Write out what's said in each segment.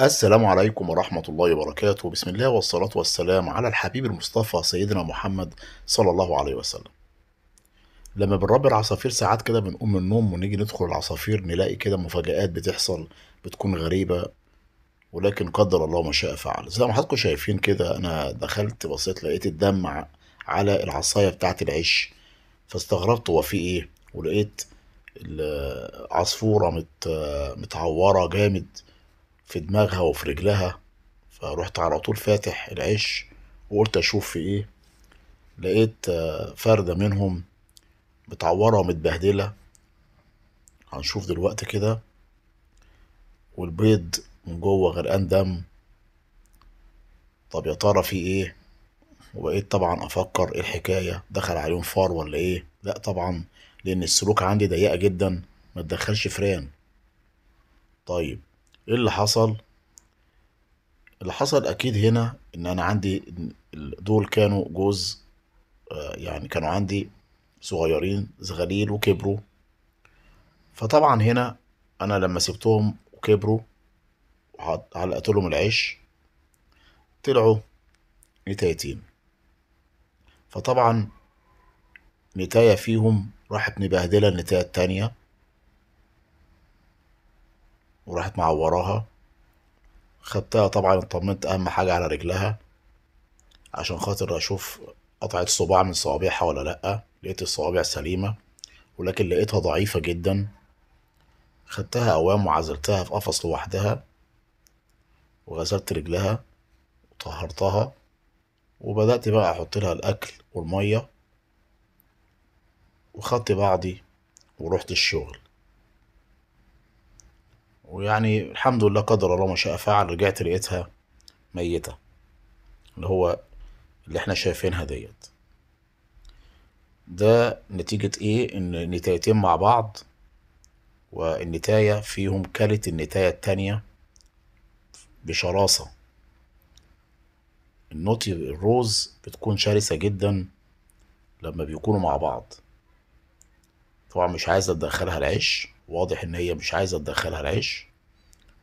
السلام عليكم ورحمة الله وبركاته بسم الله والصلاة والسلام على الحبيب المصطفى سيدنا محمد صلى الله عليه وسلم لما بنربي العصافير ساعات كده بنقوم من النوم ونيجي ندخل العصافير نلاقي كده مفاجآت بتحصل بتكون غريبة ولكن قدر الله ما شاء فعل زي ما حضراتكم شايفين كده انا دخلت بصيت لقيت الدم على العصاية بتاعت العش فاستغربت هو في ايه ولقيت العصفورة متعورة جامد في دماغها وفي رجلها فروحت على طول فاتح العش وقلت اشوف في ايه لقيت آه، فردة منهم متعورة ومتبهدلة هنشوف دلوقتي كده والبيض من جوه غرقان دم طب يا ترى في ايه وبقيت طبعا افكر ايه الحكايه دخل عليهم فار ولا ايه لا طبعا لان السلوك عندي ضيقه جدا ما تدخلش فران طيب ايه اللي حصل اللي حصل اكيد هنا ان انا عندي دول كانوا جوز آه، يعني كانوا عندي صغيرين زغليل وكبروا فطبعا هنا انا لما سبتهم وكبروا وعلقت لهم العيش طلعوا نتايتين فطبعا نتاية فيهم راحت مبهدلة النتاية التانية وراحت معوراها خدتها طبعا اطمنت اهم حاجة على رجلها عشان خاطر اشوف قطعت صباع من صوابعها ولا لأ لقيت الصوابع سليمة ولكن لقيتها ضعيفة جدا خدتها أوام وعزلتها في قفص لوحدها وغسلت رجلها وطهرتها وبدأت بقى أحط لها الأكل والمية وخدت بعضي ورحت الشغل ويعني الحمد لله قدر الله ما شاء فعل رجعت لقيتها ميتة اللي هو اللي احنا شايفينها ديت ده نتيجة ايه ان نتايتين مع بعض والنتاية فيهم كلت النتاية التانية بشراسة النوتي الروز بتكون شرسة جدا لما بيكونوا مع بعض طبعا مش عايز ادخلها العش واضح ان هي مش عايزه تدخلها العيش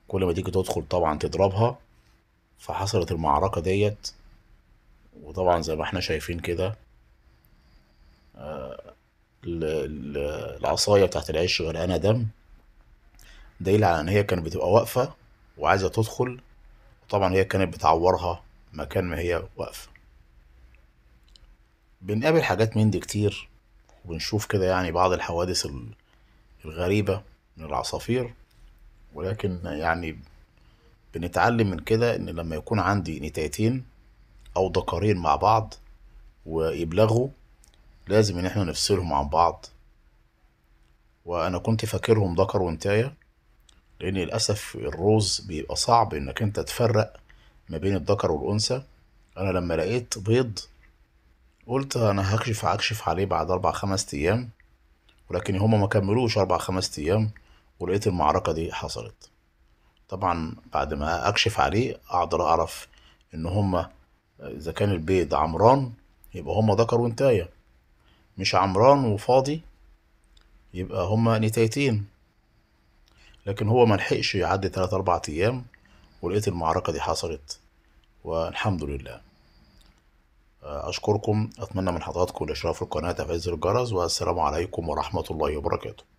كل ما تيجي تدخل طبعا تضربها فحصلت المعركه ديت وطبعا زي ما احنا شايفين كده آه، العصايه بتاعت العيش غرقانه دم دليل على ان هي كانت بتبقى واقفه وعايزه تدخل وطبعا هي كانت بتعورها مكان ما هي واقفه بنقابل حاجات من دي كتير وبنشوف كده يعني بعض الحوادث ال الغريبة من العصافير ولكن يعني بنتعلم من كده ان لما يكون عندي نتايتين او دكرين مع بعض ويبلغوا لازم ان احنا نفصلهم عن بعض وانا كنت فاكرهم ذكر وانتاية لان للاسف الروز بيبقى صعب انك انت تفرق ما بين الذكر والانثى انا لما لقيت بيض قلت انا هكشف هكشف عليه بعد اربع خمس ايام ولكن هما ما كملوش أربع خمس أيام ولقيت المعركة دي حصلت طبعا بعد ما أكشف عليه أقدر أعرف إن هما إذا كان البيض عمران يبقى هما ذكر وانتاية مش عمران وفاضي يبقى هما نتايتين لكن هو ملحقش يعدي تلات أربع أيام ولقيت المعركة دي حصلت والحمد لله آه، أشكركم أتمنى من حضراتكم الإشراف في القناة تفعيل زر الجرس والسلام عليكم ورحمة الله وبركاته